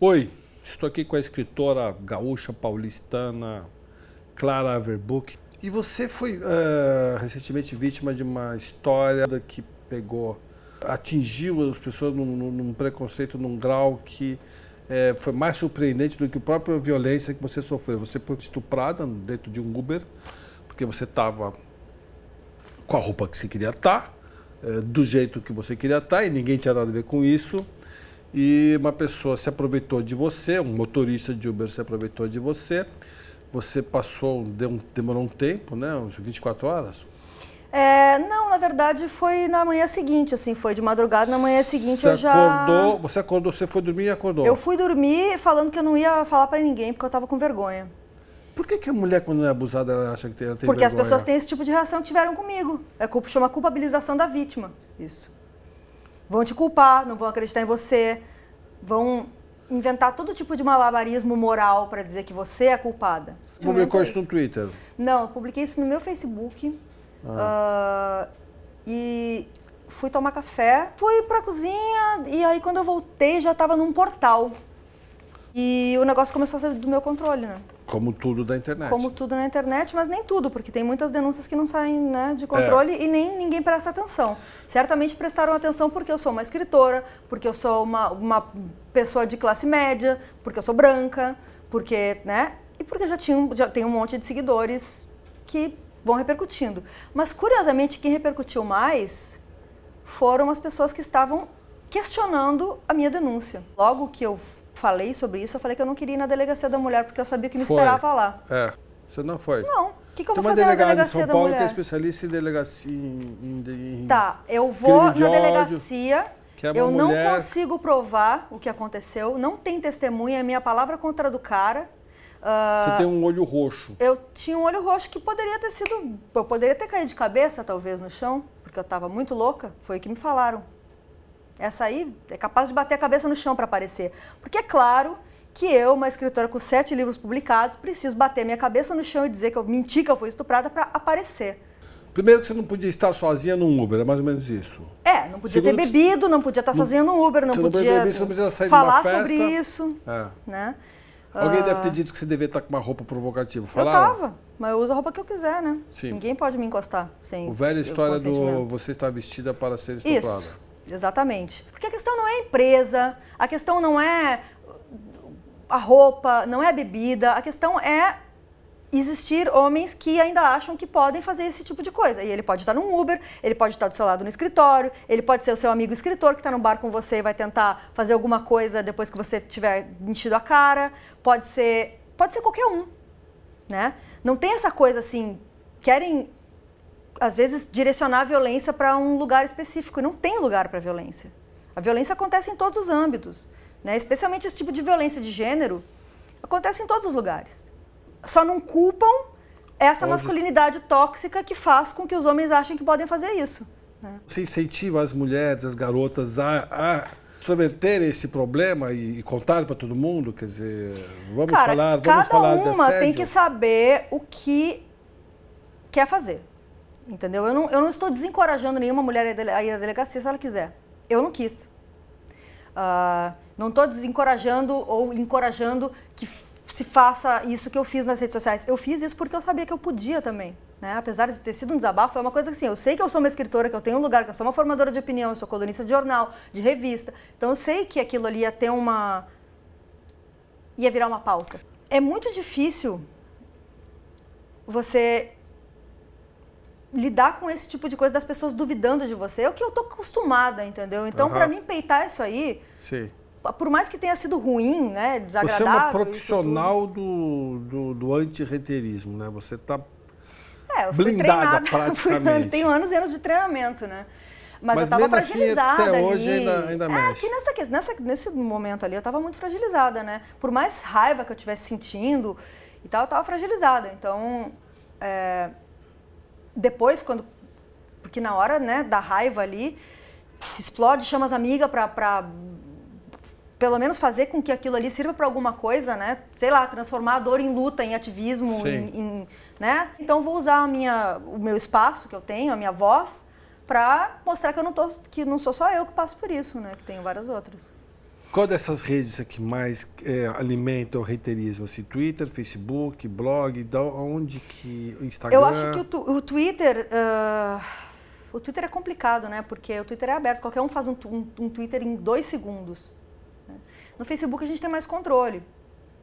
Oi, estou aqui com a escritora gaúcha paulistana Clara Verbuck. E você foi uh, recentemente vítima de uma história que pegou, atingiu as pessoas num, num preconceito, num grau que é, foi mais surpreendente do que a própria violência que você sofreu. Você foi estuprada dentro de um Uber, porque você estava com a roupa que você queria tá, estar, eh, é, do jeito que você queria estar, tá, e ninguém tinha nada a ver com isso e uma pessoa se aproveitou de você, um motorista de Uber se aproveitou de você, você passou, deu, demorou um tempo, né, uns 24 horas? É, não, na verdade foi na manhã seguinte, assim, foi de madrugada, na manhã seguinte você eu já... Acordou, você acordou, você foi dormir e acordou? Eu fui dormir falando que eu não ia falar para ninguém, porque eu estava com vergonha. Por que, que a mulher, quando é abusada, ela acha que tem, ela tem Porque vergonha? as pessoas têm esse tipo de reação que tiveram comigo. É culpa, chama culpabilização da vítima, isso. Vão te culpar, não vão acreditar em você, vão inventar todo tipo de malabarismo moral para dizer que você é a culpada. Publicou tipo, é isso no Twitter? Não, publiquei isso no meu Facebook. Ah. Uh, e fui tomar café, fui a cozinha e aí quando eu voltei já estava num portal. E o negócio começou a sair do meu controle, né? Como tudo da internet. Como tudo na internet, mas nem tudo, porque tem muitas denúncias que não saem né, de controle é. e nem ninguém presta atenção. Certamente prestaram atenção porque eu sou uma escritora, porque eu sou uma, uma pessoa de classe média, porque eu sou branca, porque, né? E porque já, tinha, já tem um monte de seguidores que vão repercutindo. Mas, curiosamente, quem repercutiu mais foram as pessoas que estavam questionando a minha denúncia. Logo que eu falei sobre isso, eu falei que eu não queria ir na delegacia da mulher, porque eu sabia que me foi. esperava lá. É. Você não foi? Não. O que, que eu vou fazer na delegacia São mulher da Paulo é mulher? é especialista em delegacia. Em, em tá, eu vou na ódio, delegacia. É eu mulher... não consigo provar o que aconteceu, não tem testemunha, é minha palavra contra a do cara. Uh, Você ah, tem um olho roxo. Eu tinha um olho roxo que poderia ter sido. Eu poderia ter caído de cabeça, talvez, no chão, porque eu estava muito louca. Foi o que me falaram. Essa aí é capaz de bater a cabeça no chão para aparecer. Porque é claro que eu, uma escritora com sete livros publicados, preciso bater minha cabeça no chão e dizer que eu menti, que eu fui estuprada para aparecer. Primeiro que você não podia estar sozinha num Uber, é mais ou menos isso. É, não podia Segundo, ter bebido, não podia estar não, sozinha num Uber, não podia, beber, não podia falar sobre isso. É. Né? Alguém uh, deve ter ah, dito que você devia estar com uma roupa provocativa. Falaram? Eu tava, mas eu uso a roupa que eu quiser, né? Sim. Ninguém pode me encostar sem O velha história do você está vestida para ser estuprada. Isso. Exatamente. Porque a questão não é a empresa, a questão não é a roupa, não é a bebida, a questão é existir homens que ainda acham que podem fazer esse tipo de coisa. E ele pode estar num Uber, ele pode estar do seu lado no escritório, ele pode ser o seu amigo escritor que está no bar com você e vai tentar fazer alguma coisa depois que você tiver mentido a cara. Pode ser, pode ser qualquer um, né? Não tem essa coisa assim, querem às vezes, direcionar a violência para um lugar específico. não tem lugar para violência. A violência acontece em todos os âmbitos. Né? Especialmente esse tipo de violência de gênero acontece em todos os lugares. Só não culpam essa Onde... masculinidade tóxica que faz com que os homens achem que podem fazer isso. Né? Você incentiva as mulheres, as garotas a, a esse problema e, e contar para todo mundo? Quer dizer, vamos Cara, falar, vamos falar de assédio? Cada uma tem que saber o que quer fazer. Entendeu? Eu não, eu não estou desencorajando nenhuma mulher a ir à delegacia se ela quiser. Eu não quis. Uh, não estou desencorajando ou encorajando que se faça isso que eu fiz nas redes sociais. Eu fiz isso porque eu sabia que eu podia também. Né? Apesar de ter sido um desabafo, é uma coisa que assim, eu sei que eu sou uma escritora, que eu tenho um lugar, que eu sou uma formadora de opinião, eu sou colunista de jornal, de revista. Então eu sei que aquilo ali ia ter uma. ia virar uma pauta. É muito difícil você lidar com esse tipo de coisa das pessoas duvidando de você. É o que eu tô acostumada, entendeu? Então, uhum. para mim, peitar isso aí. Sim. Por mais que tenha sido ruim, né? Desagradável. Você é uma profissional do, do, do antirreteirismo, né? Você tá é, eu blindada treinada, praticamente. Tenho anos e anos de treinamento, né? Mas, Mas eu estava fragilizada. Assim, até hoje ainda, ainda é, mexe. É, que nessa, nessa, nesse momento ali eu estava muito fragilizada, né? Por mais raiva que eu estivesse sentindo e tal, eu estava fragilizada. Então, é, depois, quando. Porque na hora né, da raiva ali, explode, chama as amigas para pelo menos fazer com que aquilo ali sirva para alguma coisa, né? Sei lá, transformar a dor em luta, em ativismo, em, em, né? Então vou usar a minha, o meu espaço que eu tenho, a minha voz, para mostrar que eu não tô, que não sou só eu que passo por isso, né? Que tenho várias outras. Qual dessas redes é que mais é, alimenta o reiterismo? Assim, Twitter, Facebook, blog, da onde que Instagram? Eu acho que o, tu, o Twitter, uh, o Twitter é complicado, né? Porque o Twitter é aberto, qualquer um faz um, um, um Twitter em dois segundos. Né? No Facebook a gente tem mais controle.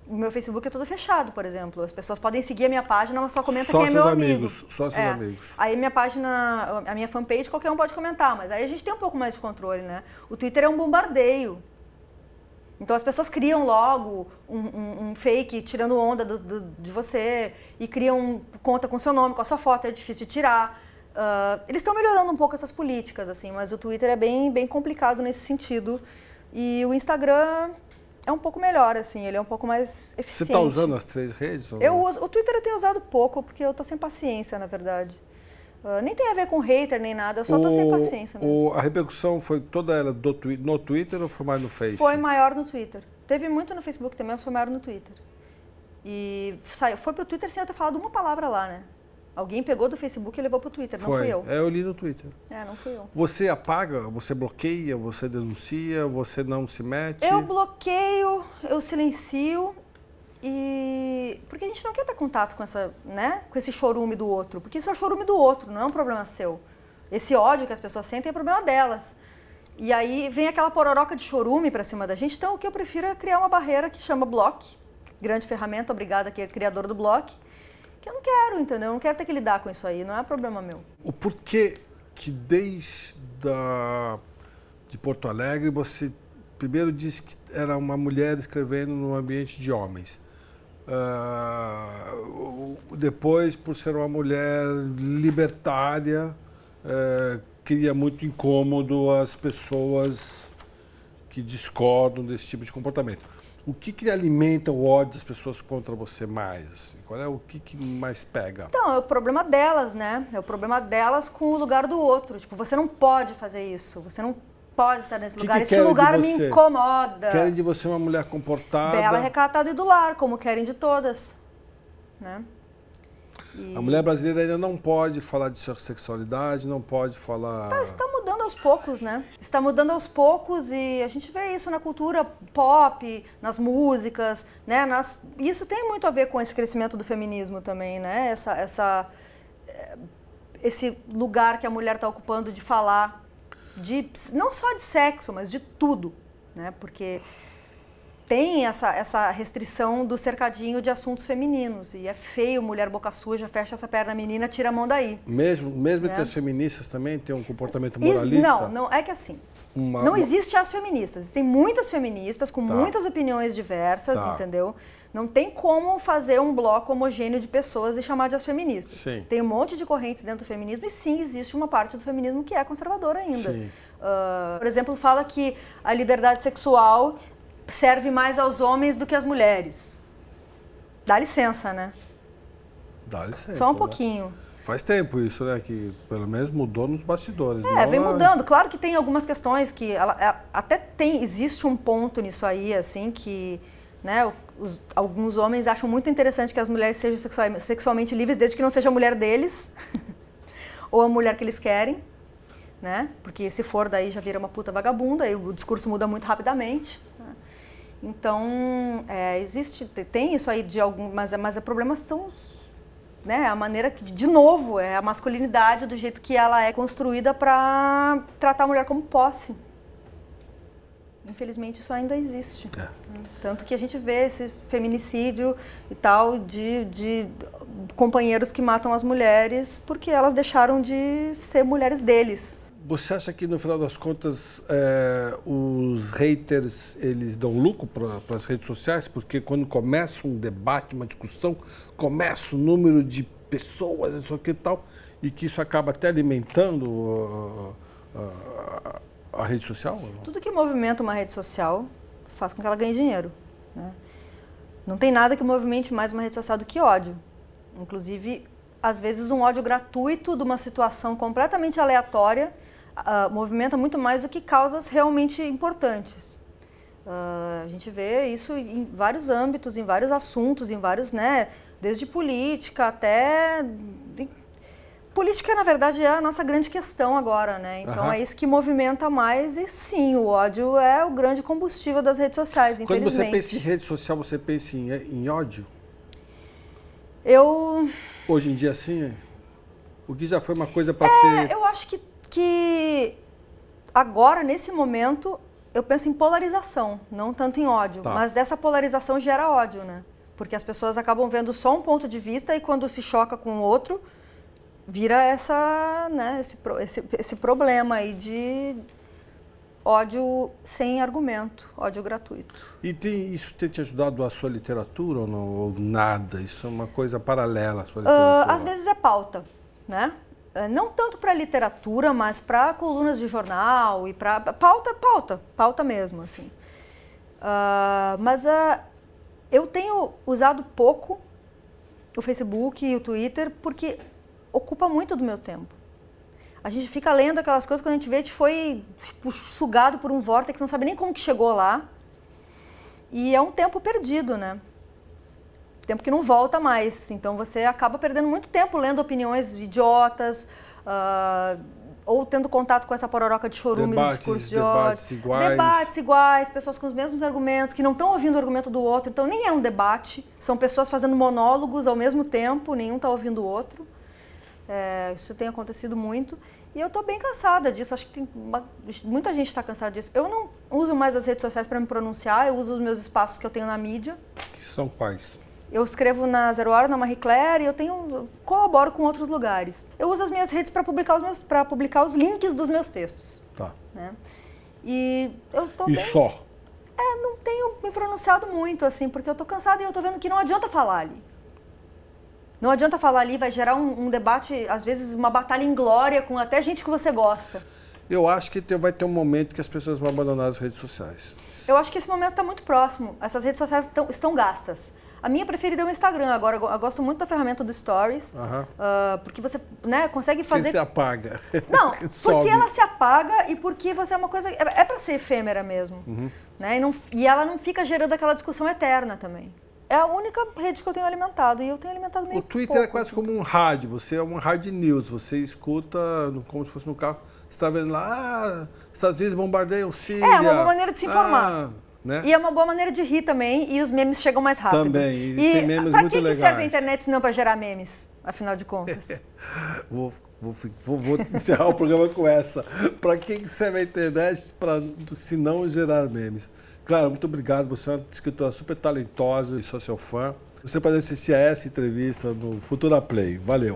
O meu Facebook é todo fechado, por exemplo. As pessoas podem seguir a minha página, mas só comenta só quem é meu amigos, amigo. Só seus é. amigos. Aí minha página, a minha fanpage, qualquer um pode comentar, mas aí a gente tem um pouco mais de controle, né? O Twitter é um bombardeio então as pessoas criam logo um, um, um fake tirando onda do, do, de você e criam conta com seu nome, com a sua foto, é difícil de tirar. Uh, eles estão melhorando um pouco essas políticas, assim, mas o Twitter é bem, bem complicado nesse sentido. E o Instagram é um pouco melhor, assim, ele é um pouco mais tá eficiente. Você está usando as três redes? Eu uso, o Twitter eu tenho usado pouco, porque eu estou sem paciência, na verdade. Uh, nem tem a ver com hater nem nada, eu só o, tô sem paciência mesmo. O, a repercussão foi toda ela do, no Twitter ou foi mais no Face? Foi maior no Twitter. Teve muito no Facebook também, mas foi maior no Twitter. E saiu, foi pro Twitter sem eu ter falado uma palavra lá, né? Alguém pegou do Facebook e levou pro Twitter, foi. não fui eu. É, eu li no Twitter. É, não fui eu. Você apaga, você bloqueia, você denuncia, você não se mete? Eu bloqueio, eu silencio, e porque a gente não quer ter contato com essa, né, com esse chorume do outro, porque isso é chorume do outro, não é um problema seu. Esse ódio que as pessoas sentem é problema delas. E aí vem aquela pororoca de chorume para cima da gente, então o que eu prefiro é criar uma barreira que chama block, grande ferramenta, obrigada que é criador do block, que eu não quero, entendeu? Eu não quero ter que lidar com isso aí, não é problema meu. O porquê que desde da de Porto Alegre você primeiro disse que era uma mulher escrevendo num ambiente de homens. Uh, depois, por ser uma mulher libertária, uh, cria muito incômodo às pessoas que discordam desse tipo de comportamento. O que, que alimenta o ódio das pessoas contra você mais? Assim? Qual é o que, que mais pega? Então, é o problema delas, né? É o problema delas com o lugar do outro. Tipo, você não pode fazer isso. Você não pode estar nesse que lugar. Que Esse lugar me incomoda. Querem de você uma mulher comportada. Bela, recatada e do lar, como querem de todas. Né? E... A mulher brasileira ainda não pode falar de sua sexualidade, não pode falar. Tá, está mudando aos poucos, né? Está mudando aos poucos e a gente vê isso na cultura pop, nas músicas, né? Nas... Isso tem muito a ver com esse crescimento do feminismo também, né? Essa, essa... Eh, esse lugar que a mulher está ocupando de falar de não só de sexo, mas de tudo, né? Porque tem essa, essa restrição do cercadinho de assuntos femininos. E é feio, mulher boca suja, fecha essa perna menina, tira a mão daí. Mesmo, mesmo né? entre as feministas também tem um comportamento moralista? Não, não é que assim, uma. Não existe as feministas. Existem muitas feministas com tá. muitas opiniões diversas, tá. entendeu? Não tem como fazer um bloco homogêneo de pessoas e chamar de as feministas. Sim. Tem um monte de correntes dentro do feminismo e sim existe uma parte do feminismo que é conservadora ainda. Uh, por exemplo, fala que a liberdade sexual serve mais aos homens do que às mulheres. Dá licença, né? Dá licença. Só um né? pouquinho faz tempo isso, né? Que pelo menos mudou nos bastidores. É, vem é? mudando. Claro que tem algumas questões que ela, é, até tem, existe um ponto nisso aí, assim, que né, os, alguns homens acham muito interessante que as mulheres sejam sexual, sexualmente livres, desde que não seja a mulher deles ou a mulher que eles querem, né? Porque se for daí já vira uma puta vagabunda e o discurso muda muito rapidamente. Né? Então, é, existe, tem isso aí de algum, mas, é, mas os problemas são né, a maneira que, de novo, é a masculinidade do jeito que ela é construída para tratar a mulher como posse. Infelizmente, isso ainda existe. É. Tanto que a gente vê esse feminicídio e tal de, de companheiros que matam as mulheres porque elas deixaram de ser mulheres deles. Você acha que no final das contas é, os haters eles dão lucro para as redes sociais? Porque quando começa um debate, uma discussão, começa o número de pessoas, isso aqui e tal, e que isso acaba até alimentando uh, uh, uh, a rede social? Tudo que movimenta uma rede social faz com que ela ganhe dinheiro. Né? Não tem nada que movimente mais uma rede social do que ódio. Inclusive, às vezes, um ódio gratuito de uma situação completamente aleatória uh, movimenta muito mais do que causas realmente importantes. Uh, a gente vê isso em vários âmbitos, em vários assuntos, em vários, né, desde política até política na verdade é a nossa grande questão agora, né? Então uhum. é isso que movimenta mais e sim, o ódio é o grande combustível das redes sociais, Quando você pensa em rede social, você pensa em, em ódio? Eu hoje em dia sim, o que já foi uma coisa para é, ser Eu acho que que agora, nesse momento, eu penso em polarização, não tanto em ódio. Tá. Mas essa polarização gera ódio, né? Porque as pessoas acabam vendo só um ponto de vista e quando se choca com o outro, vira essa, né, esse, esse, esse problema aí de ódio sem argumento, ódio gratuito. E tem, isso tem te ajudado a sua literatura ou não? Ou nada? Isso é uma coisa paralela à sua ah, literatura? Uh, às vezes é pauta, né? Eh, não tanto para literatura, mas para colunas de jornal e para pauta, pauta, pauta mesmo, assim. Uh, mas uh, eu tenho usado pouco o Facebook e o Twitter porque ocupa muito do meu tempo. A gente fica lendo aquelas coisas quando a gente vê, a gente foi tipo, sugado por um vórtice que não sabe nem como que chegou lá. E é um tempo perdido, né? tempo que não volta mais. Então você acaba perdendo muito tempo lendo opiniões idiotas. Uh, ou tendo contato com essa pororoca de chorume debates, no discurso de ódio. iguais. Debates iguais, pessoas com os mesmos argumentos, que não estão ouvindo o argumento do outro. Então, nem é um debate. São pessoas fazendo monólogos ao mesmo tempo, nenhum está ouvindo o outro. É, isso tem acontecido muito. E eu estou bem cansada disso. Acho que uma, muita gente está cansada disso. Eu não uso mais as redes sociais para me pronunciar, eu uso os meus espaços que eu tenho na mídia. Que são quais? Eu escrevo na Zero Hora, na Marie Claire, e eu tenho colaboro com outros lugares. Eu uso as minhas redes para publicar os meus para publicar os links dos meus textos. Tá. Né? E eu tô E bem... só. É, não tenho me pronunciado muito assim, porque eu tô cansada e eu tô vendo que não adianta falar ali. Não adianta falar ali, vai gerar um, um debate, às vezes uma batalha em glória com até gente que você gosta. Eu acho que vai ter um momento que as pessoas vão abandonar as redes sociais. Eu acho que esse momento está muito próximo. Essas redes sociais estão gastas. A minha preferida é o Instagram. Agora, eu gosto muito da ferramenta do Stories, ah, porque você né, consegue fazer. Que se apaga. Não, porque ela se apaga e porque você é uma coisa. É, é para ser efêmera mesmo. Uhum. Né? E, não, e ela não fica gerando aquela discussão eterna também é a única rede que eu tenho alimentado e eu tenho alimentado meio O Twitter é pouco, é quase assim. como um rádio, você é um rádio news, você escuta como se fosse no carro, você está vendo lá, ah, Estados Unidos bombardeiam Síria. É, uma maneira de se informar. Ah, né? E é uma boa maneira de rir também, e os memes chegam mais rápido. Também, e, e tem memes muito que legais. Para que serve a internet se não para gerar memes, afinal de contas? vou, vou, vou, vou encerrar o programa com essa. Para que serve a internet pra, se não gerar memes? Claro, muito obrigado, você é uma escritora super talentosa e sou seu fã. Você pode assistir a essa entrevista no Futura Play. Valeu!